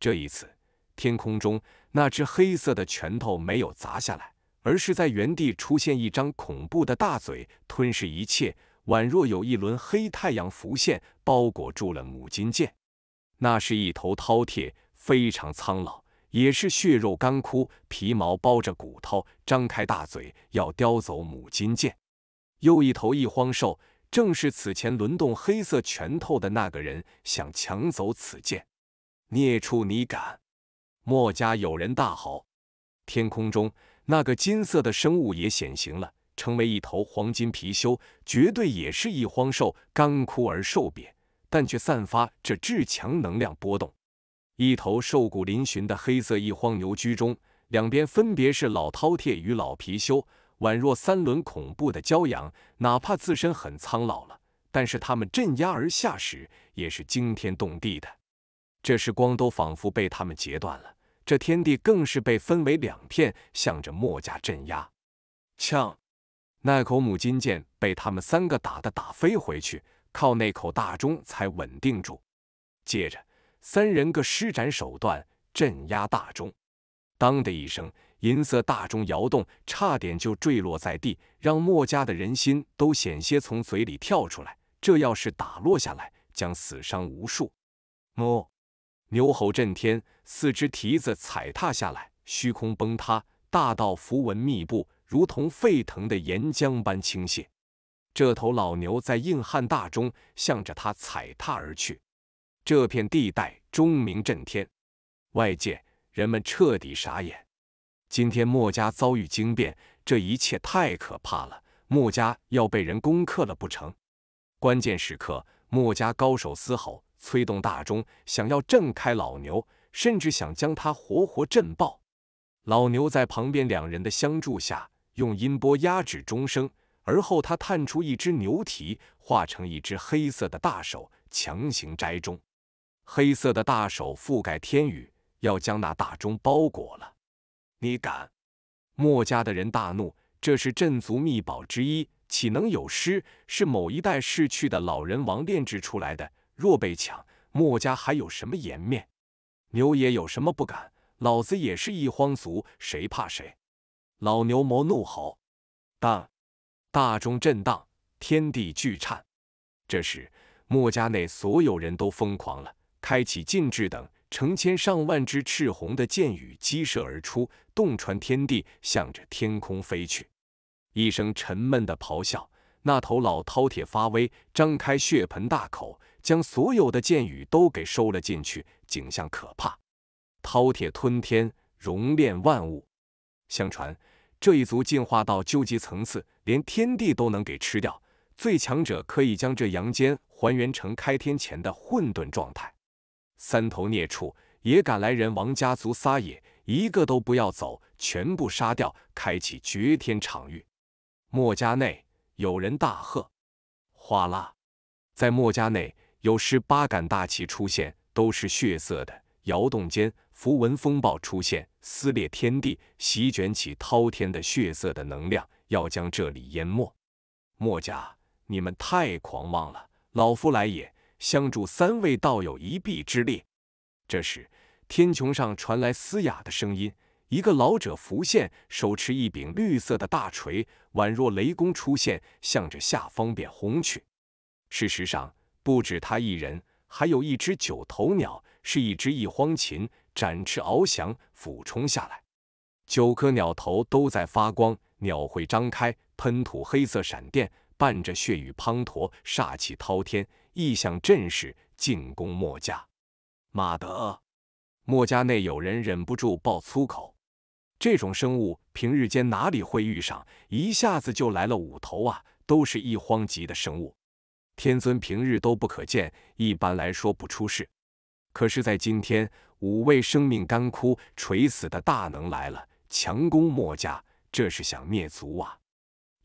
这一次，天空中那只黑色的拳头没有砸下来，而是在原地出现一张恐怖的大嘴，吞噬一切，宛若有一轮黑太阳浮现，包裹住了母金剑。那是一头饕餮，非常苍老，也是血肉干枯，皮毛包着骨头，张开大嘴要叼走母金剑。又一头一荒兽。正是此前轮动黑色拳头的那个人，想抢走此剑。孽畜，你敢！墨家有人大吼。天空中那个金色的生物也显形了，成为一头黄金貔貅，绝对也是一荒兽，干枯而瘦瘪，但却散发着至强能量波动。一头瘦骨嶙峋的黑色一荒牛居中，两边分别是老饕餮与老貔貅。宛若三轮恐怖的骄阳，哪怕自身很苍老了，但是他们镇压而下时，也是惊天动地的。这时光都仿佛被他们截断了，这天地更是被分为两片，向着墨家镇压。呛！那口母金剑被他们三个打的打飞回去，靠那口大钟才稳定住。接着三人各施展手段镇压大钟，当的一声。银色大钟摇动，差点就坠落在地，让墨家的人心都险些从嘴里跳出来。这要是打落下来，将死伤无数。哞！牛吼震天，四只蹄子踩踏下来，虚空崩塌，大道符文密布，如同沸腾的岩浆般倾泻。这头老牛在硬汉大钟向着他踩踏而去，这片地带钟鸣震天，外界人们彻底傻眼。今天墨家遭遇惊变，这一切太可怕了！墨家要被人攻克了不成？关键时刻，墨家高手嘶吼，催动大钟，想要震开老牛，甚至想将他活活震爆。老牛在旁边两人的相助下，用音波压制钟声，而后他探出一只牛蹄，化成一只黑色的大手，强行摘钟。黑色的大手覆盖天宇，要将那大钟包裹了。你敢！墨家的人大怒，这是镇族秘宝之一，岂能有失？是某一代逝去的老人王炼制出来的，若被抢，墨家还有什么颜面？牛爷有什么不敢？老子也是一荒族，谁怕谁？老牛魔怒吼，当大钟震荡，天地巨颤。这时，墨家内所有人都疯狂了，开启禁制等。成千上万只赤红的箭羽激射而出，洞穿天地，向着天空飞去。一声沉闷的咆哮，那头老饕餮发威，张开血盆大口，将所有的箭羽都给收了进去，景象可怕。饕餮吞天，熔炼万物。相传这一族进化到究极层次，连天地都能给吃掉。最强者可以将这阳间还原成开天前的混沌状态。三头孽畜也敢来人王家族撒野，一个都不要走，全部杀掉！开启绝天场域。墨家内有人大喝：“哗啦！”在墨家内有十八杆大旗出现，都是血色的，摇动间符文风暴出现，撕裂天地，席卷起滔天的血色的能量，要将这里淹没。墨家，你们太狂妄了！老夫来也！相助三位道友一臂之力。这时，天穹上传来嘶哑的声音，一个老者浮现，手持一柄绿色的大锤，宛若雷公出现，向着下方便轰去。事实上，不止他一人，还有一只九头鸟，是一只一荒禽，展翅翱翔，俯冲下来。九颗鸟头都在发光，鸟喙张开，喷吐黑色闪电，伴着血雨滂沱，煞气滔天。意向阵势进攻墨家，妈的！墨家内有人忍不住爆粗口。这种生物平日间哪里会遇上？一下子就来了五头啊，都是一荒级的生物。天尊平日都不可见，一般来说不出事。可是，在今天，五位生命干枯、垂死的大能来了，强攻墨家，这是想灭族啊！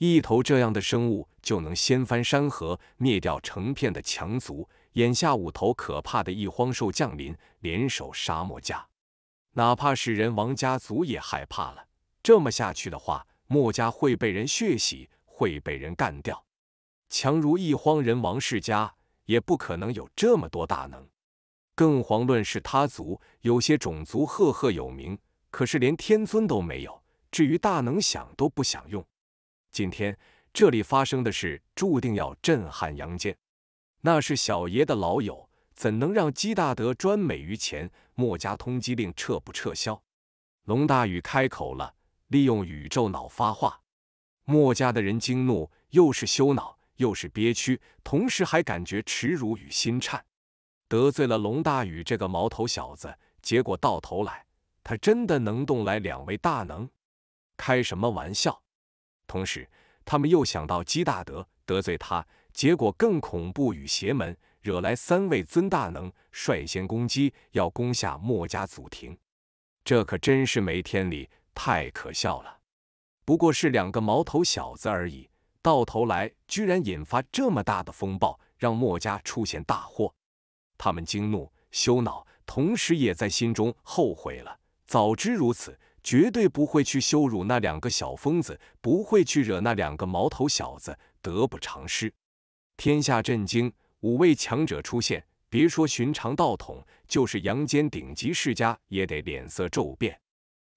一头这样的生物就能掀翻山河，灭掉成片的强族。眼下五头可怕的异荒兽降临，联手杀漠家，哪怕是人王家族也害怕了。这么下去的话，墨家会被人血洗，会被人干掉。强如异荒人王世家，也不可能有这么多大能，更遑论是他族。有些种族赫赫有名，可是连天尊都没有，至于大能，想都不想用。今天这里发生的事注定要震撼阳间。那是小爷的老友，怎能让姬大德专美于前？墨家通缉令撤不撤销？龙大宇开口了，利用宇宙脑发话。墨家的人惊怒，又是羞恼，又是憋屈，同时还感觉耻辱与心颤。得罪了龙大宇这个毛头小子，结果到头来他真的能动来两位大能？开什么玩笑！同时，他们又想到姬大德得罪他，结果更恐怖与邪门，惹来三位尊大能率先攻击，要攻下墨家祖庭。这可真是没天理，太可笑了！不过是两个毛头小子而已，到头来居然引发这么大的风暴，让墨家出现大祸。他们惊怒、羞恼，同时也在心中后悔了：早知如此！绝对不会去羞辱那两个小疯子，不会去惹那两个毛头小子，得不偿失。天下震惊，五位强者出现，别说寻常道统，就是阳间顶级世家也得脸色骤变。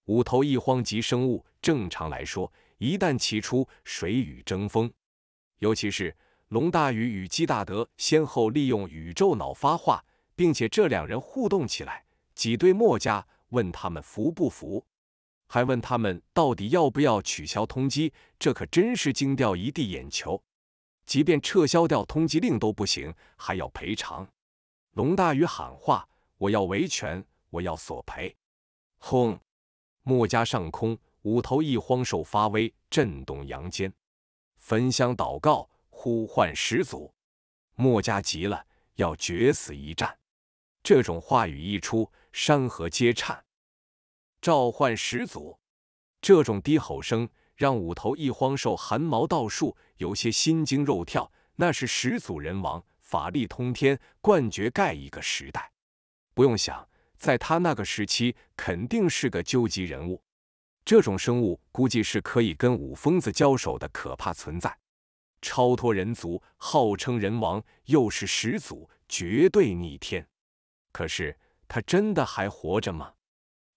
五头一荒级生物，正常来说，一旦齐出，谁与争锋？尤其是龙大宇与姬大德先后利用宇宙脑发话，并且这两人互动起来，挤兑墨家，问他们服不服？还问他们到底要不要取消通缉？这可真是惊掉一地眼球！即便撤销掉通缉令都不行，还要赔偿。龙大宇喊话：“我要维权，我要索赔！”轰！墨家上空，五头异荒兽发威，震动阳间。焚香祷告，呼唤始祖。墨家急了，要决死一战。这种话语一出，山河皆颤。召唤始祖，这种低吼声让五头异荒兽寒毛倒竖，有些心惊肉跳。那是始祖人王，法力通天，冠绝盖一个时代。不用想，在他那个时期，肯定是个究极人物。这种生物估计是可以跟五疯子交手的可怕存在，超脱人族，号称人王，又是始祖，绝对逆天。可是，他真的还活着吗？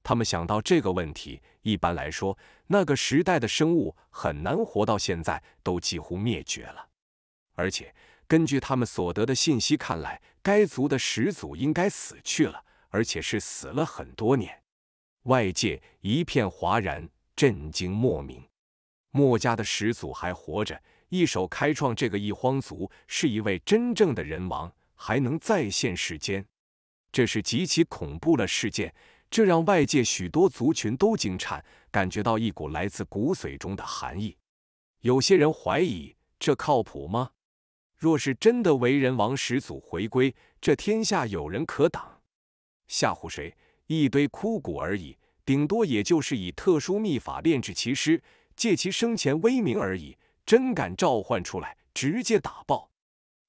他们想到这个问题，一般来说，那个时代的生物很难活到现在，都几乎灭绝了。而且，根据他们所得的信息看来，该族的始祖应该死去了，而且是死了很多年。外界一片哗然，震惊莫名。墨家的始祖还活着，一手开创这个异荒族，是一位真正的人王，还能再现世间，这是极其恐怖的事件。这让外界许多族群都惊颤，感觉到一股来自骨髓中的寒意。有些人怀疑这靠谱吗？若是真的为人王始祖回归，这天下有人可挡？吓唬谁？一堆枯骨而已，顶多也就是以特殊秘法炼制其师，借其生前威名而已。真敢召唤出来，直接打爆！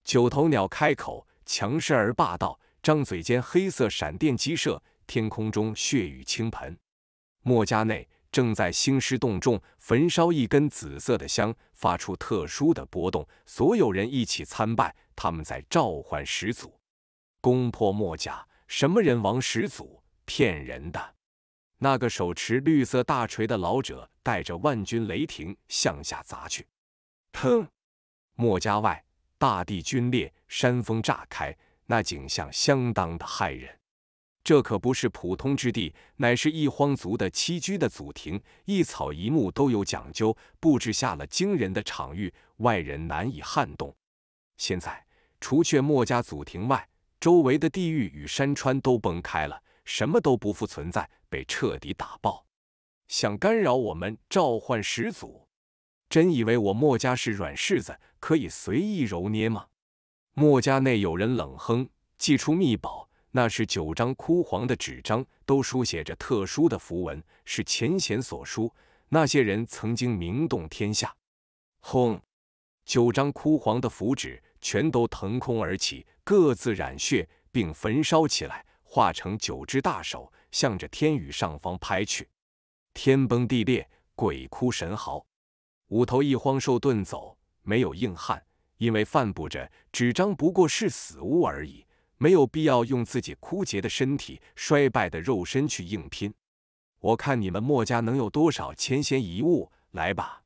九头鸟开口，强势而霸道，张嘴间黑色闪电激射。天空中血雨倾盆，墨家内正在兴师动众，焚烧一根紫色的香，发出特殊的波动，所有人一起参拜，他们在召唤始祖。攻破墨家，什么人王始祖？骗人的！那个手持绿色大锤的老者带着万钧雷霆向下砸去，砰！墨家外，大地龟裂，山峰炸开，那景象相当的骇人。这可不是普通之地，乃是一荒族的栖居的祖庭，一草一木都有讲究，布置下了惊人的场域，外人难以撼动。现在除却墨家祖庭外，周围的地域与山川都崩开了，什么都不复存在，被彻底打爆。想干扰我们召唤始祖，真以为我墨家是软柿子，可以随意揉捏吗？墨家内有人冷哼，祭出秘宝。那是九张枯黄的纸张，都书写着特殊的符文，是前贤所书。那些人曾经名动天下。轰！九张枯黄的符纸全都腾空而起，各自染血并焚烧起来，化成九只大手，向着天宇上方拍去。天崩地裂，鬼哭神嚎。五头一荒兽遁走，没有硬汉，因为犯不着。纸张不过是死物而已。没有必要用自己枯竭的身体、衰败的肉身去硬拼。我看你们墨家能有多少前嫌遗物？来吧！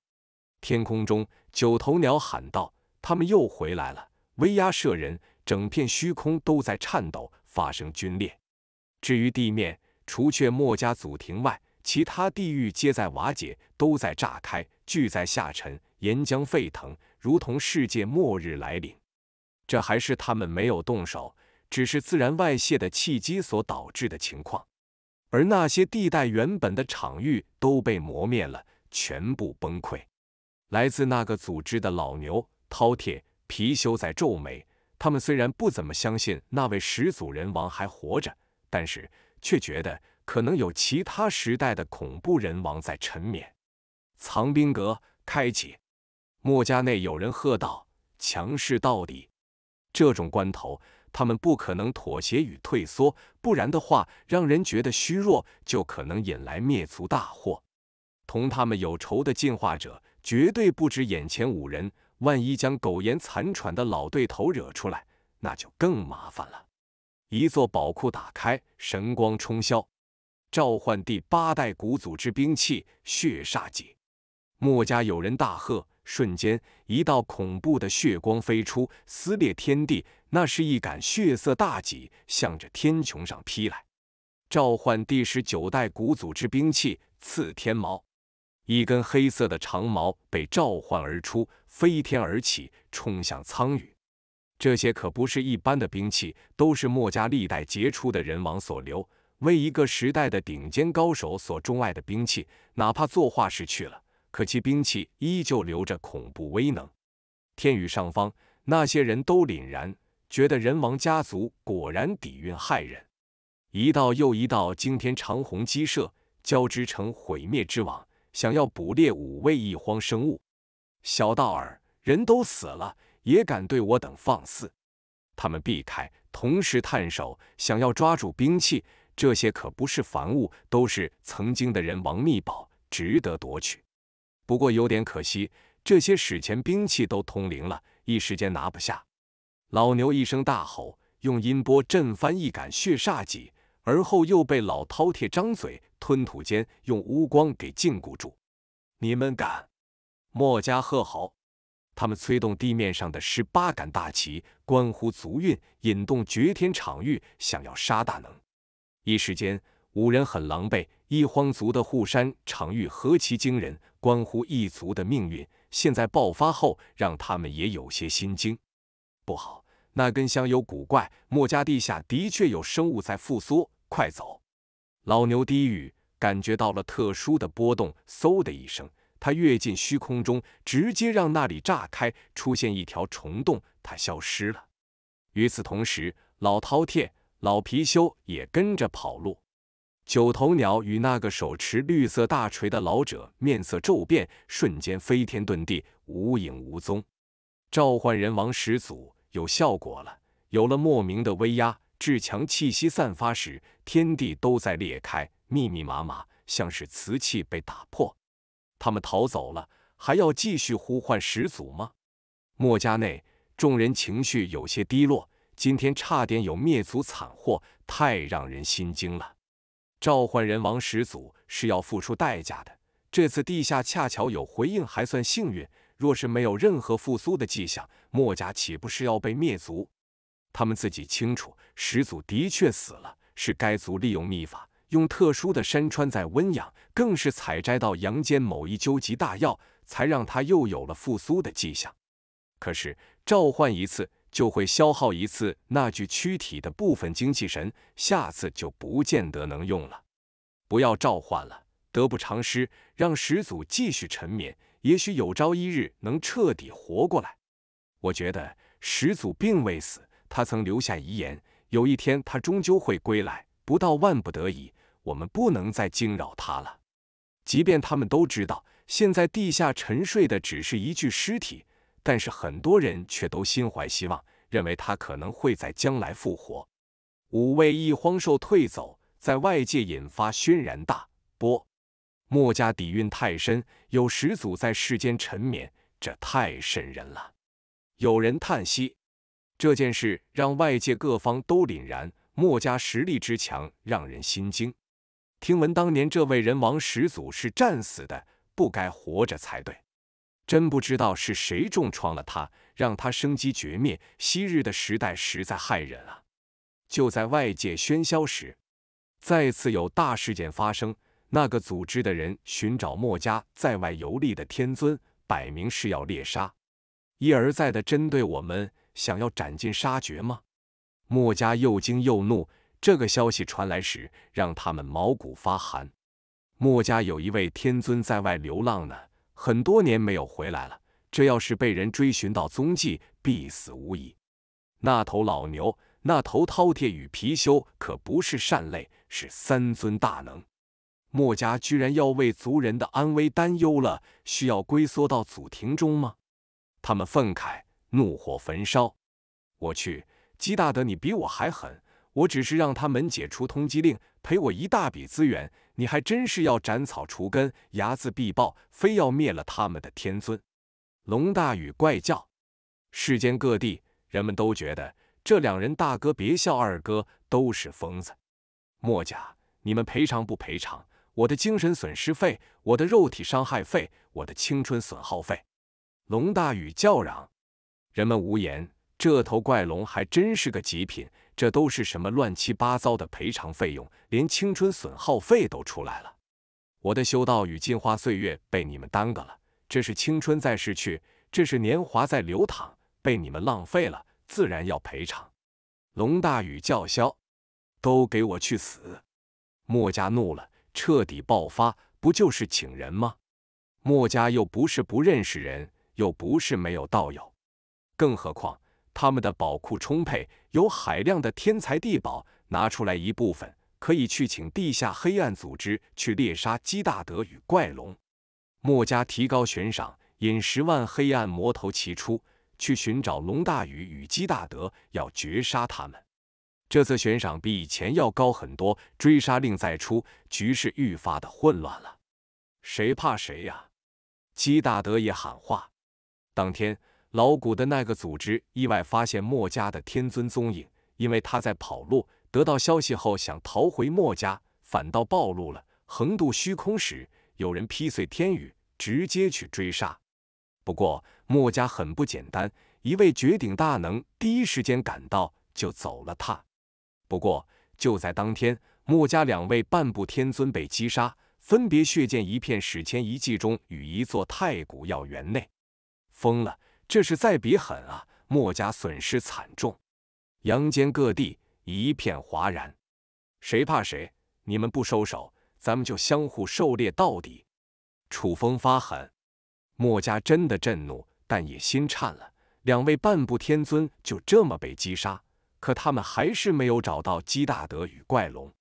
天空中九头鸟喊道：“他们又回来了！”威压慑人，整片虚空都在颤抖，发生龟裂。至于地面，除却墨家祖庭外，其他地域皆在瓦解，都在炸开，巨在下沉，岩浆沸腾，如同世界末日来临。这还是他们没有动手。只是自然外泄的契机所导致的情况，而那些地带原本的场域都被磨灭了，全部崩溃。来自那个组织的老牛、饕餮、貔貅在皱眉。他们虽然不怎么相信那位始祖人王还活着，但是却觉得可能有其他时代的恐怖人王在沉眠。藏兵阁开启，墨家内有人喝道：“强势到底！”这种关头。他们不可能妥协与退缩，不然的话，让人觉得虚弱，就可能引来灭族大祸。同他们有仇的进化者，绝对不止眼前五人。万一将苟延残喘的老对头惹出来，那就更麻烦了。一座宝库打开，神光冲霄，召唤第八代古祖之兵器——血煞戟。墨家有人大喝。瞬间，一道恐怖的血光飞出，撕裂天地。那是一杆血色大戟，向着天穹上劈来。召唤第十九代古祖之兵器——刺天矛。一根黑色的长矛被召唤而出，飞天而起，冲向苍羽。这些可不是一般的兵器，都是墨家历代杰出的人王所留，为一个时代的顶尖高手所钟爱的兵器。哪怕作画师去了。可其兵器依旧留着恐怖威能。天宇上方，那些人都凛然，觉得人王家族果然底蕴骇人。一道又一道惊天长虹击射，交织成毁灭之网，想要捕猎五位异荒生物。小道尔，人都死了，也敢对我等放肆？他们避开，同时探手想要抓住兵器。这些可不是凡物，都是曾经的人王秘宝，值得夺取。不过有点可惜，这些史前兵器都通灵了，一时间拿不下。老牛一声大吼，用音波震翻一杆血煞戟，而后又被老饕餮张嘴吞吐间，用乌光给禁锢住。你们敢？墨家喝吼，他们催动地面上的十八杆大旗，关乎族运，引动绝天场域，想要杀大能。一时间，五人很狼狈。一荒族的护山场域何其惊人，关乎一族的命运。现在爆发后，让他们也有些心惊。不好，那根香有古怪。墨家地下的确有生物在复苏。快走！老牛低语，感觉到了特殊的波动。嗖的一声，他跃进虚空中，直接让那里炸开，出现一条虫洞。他消失了。与此同时，老饕餮、老貔貅也跟着跑路。九头鸟与那个手持绿色大锤的老者面色骤变，瞬间飞天遁地，无影无踪。召唤人王始祖有效果了，有了莫名的威压，至强气息散发时，天地都在裂开，密密麻麻，像是瓷器被打破。他们逃走了，还要继续呼唤始祖吗？墨家内众人情绪有些低落，今天差点有灭族惨祸，太让人心惊了。召唤人王始祖是要付出代价的。这次地下恰巧有回应，还算幸运。若是没有任何复苏的迹象，墨家岂不是要被灭族？他们自己清楚，始祖的确死了，是该族利用秘法，用特殊的山川在温养，更是采摘到阳间某一究极大药，才让他又有了复苏的迹象。可是召唤一次。就会消耗一次那具躯体的部分精气神，下次就不见得能用了。不要召唤了，得不偿失。让始祖继续沉眠，也许有朝一日能彻底活过来。我觉得始祖并未死，他曾留下遗言，有一天他终究会归来。不到万不得已，我们不能再惊扰他了。即便他们都知道，现在地下沉睡的只是一具尸体。但是很多人却都心怀希望，认为他可能会在将来复活。五位异荒兽退走，在外界引发轩然大波。墨家底蕴太深，有始祖在世间沉眠，这太瘆人了。有人叹息，这件事让外界各方都凛然。墨家实力之强，让人心惊。听闻当年这位人王始祖是战死的，不该活着才对。真不知道是谁重创了他，让他生机绝灭。昔日的时代实在害人啊！就在外界喧嚣时，再次有大事件发生。那个组织的人寻找墨家在外游历的天尊，摆明是要猎杀，一而再的针对我们，想要斩尽杀绝吗？墨家又惊又怒。这个消息传来时，让他们毛骨发寒。墨家有一位天尊在外流浪呢。很多年没有回来了，这要是被人追寻到踪迹，必死无疑。那头老牛，那头饕餮与貔貅可不是善类，是三尊大能。墨家居然要为族人的安危担忧了，需要龟缩到祖庭中吗？他们愤慨，怒火焚烧。我去，姬大德，你比我还狠！我只是让他们解除通缉令，赔我一大笔资源。你还真是要斩草除根，睚眦必报，非要灭了他们的天尊。龙大宇怪叫。世间各地人们都觉得这两人大哥别笑，二哥都是疯子。墨家，你们赔偿不赔偿？我的精神损失费，我的肉体伤害费，我的青春损耗费。龙大宇叫嚷。人们无言。这头怪龙还真是个极品。这都是什么乱七八糟的赔偿费用，连青春损耗费都出来了。我的修道与进化岁月被你们耽搁了，这是青春在逝去，这是年华在流淌，被你们浪费了，自然要赔偿。龙大宇叫嚣，都给我去死！墨家怒了，彻底爆发。不就是请人吗？墨家又不是不认识人，又不是没有道友，更何况……他们的宝库充沛，有海量的天才地宝，拿出来一部分，可以去请地下黑暗组织去猎杀基大德与怪龙。墨家提高悬赏，引十万黑暗魔头齐出，去寻找龙大羽与基大德，要绝杀他们。这次悬赏比以前要高很多，追杀令再出，局势愈发的混乱了。谁怕谁呀？姬大德也喊话，当天。老谷的那个组织意外发现墨家的天尊踪影，因为他在跑路。得到消息后，想逃回墨家，反倒暴露了。横渡虚空时，有人劈碎天宇，直接去追杀。不过墨家很不简单，一位绝顶大能第一时间赶到，就走了他。不过就在当天，墨家两位半步天尊被击杀，分别血溅一片史前遗迹中与一座太古药园内。疯了。这是再比狠啊！墨家损失惨重，阳间各地一片哗然。谁怕谁？你们不收手，咱们就相互狩猎到底。楚风发狠，墨家真的震怒，但也心颤了。两位半步天尊就这么被击杀，可他们还是没有找到姬大德与怪龙。